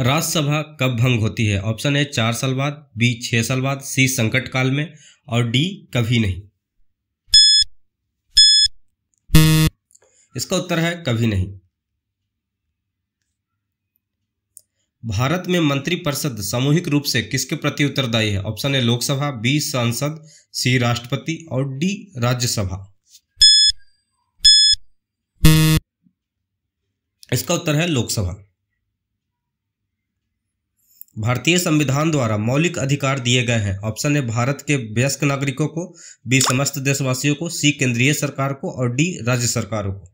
राज्यसभा कब भंग होती है ऑप्शन ए चार साल बाद बी छह साल बाद सी संकट काल में और डी कभी नहीं इसका उत्तर है कभी नहीं भारत में मंत्रिपरिषद सामूहिक रूप से किसके प्रति उत्तरदायी है ऑप्शन ए लोकसभा बी सांसद सी राष्ट्रपति और डी राज्यसभा इसका उत्तर है लोकसभा भारतीय संविधान द्वारा मौलिक अधिकार दिए गए हैं ऑप्शन ए भारत के वयस्क नागरिकों को बी समस्त देशवासियों को सी केंद्रीय सरकार को और डी राज्य सरकारों को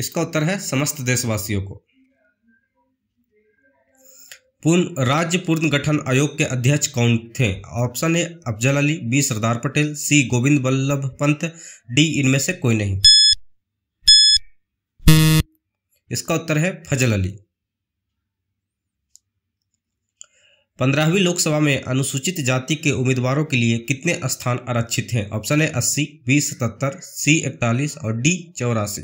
इसका उत्तर है समस्त देशवासियों को पूर्ण राज्य पूर्ण गठन आयोग के अध्यक्ष कौन थे option A Afzal Ali B Sardar Patel C Govind Vallabh Pant D इनमें से कोई नहीं इसका उत्तर है फजल अली पंद्रहवीं लोकसभा में अनुसूचित जाति के उम्मीदवारों के लिए कितने स्थान आरक्षित हैं ऑप्शन है अस्सी बी सतहत्तर सी इकतालीस और डी चौरासी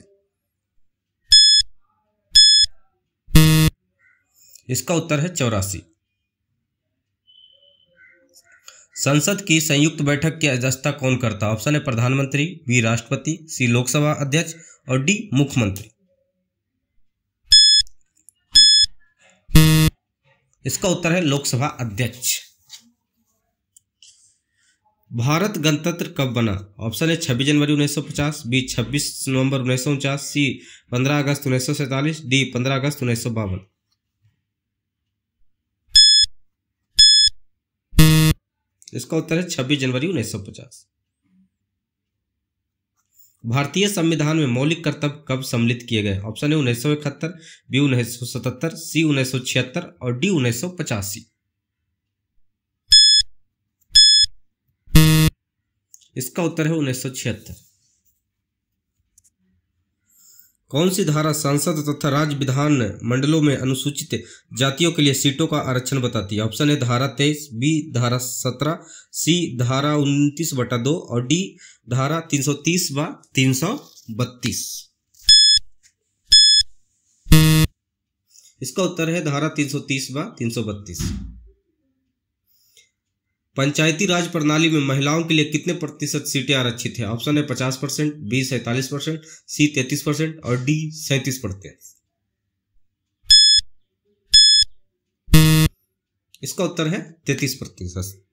इसका उत्तर है चौरासी संसद की संयुक्त बैठक की अध्यक्षता कौन करता ऑप्शन है प्रधानमंत्री बी राष्ट्रपति सी लोकसभा अध्यक्ष और डी मुख्यमंत्री इसका उत्तर है लोकसभा अध्यक्ष भारत गणतंत्र कब बना ऑप्शन है छब्बीस जनवरी 1950 बी 26 नवंबर उन्नीस सी 15 अगस्त उन्नीस डी 15 अगस्त उन्नीस इसका उत्तर है 26 जनवरी 1950 भारतीय संविधान में मौलिक कर्तव्य कब सम्मिलित किए गए ऑप्शन ए उन्नीस सौ इकहत्तर बी उन्नीस सौ सतहत्तर सी उन्नीस सौ छिहत्तर और डी उन्नीस सौ पचासी इसका उत्तर है उन्नीस सौ छिहत्तर कौन सी धारा सांसद तथा राज्य विधान मंडलों में अनुसूचित जातियों के लिए सीटों का आरक्षण बताती है ऑप्शन है धारा तेईस बी धारा सत्रह सी धारा उन्तीस बटा दो और डी धारा तीन सौ तीस व तीन सौ बत्तीस इसका उत्तर है धारा तीन सौ तीस व तीन सौ बत्तीस पंचायती राज प्रणाली में महिलाओं के लिए कितने प्रतिशत सीटें आरक्षित है ऑप्शन है पचास परसेंट बी सैतालीस परसेंट सी तैतीस परसेंट और डी सैतीस परसेंट इसका उत्तर है तैतीस प्रतिशत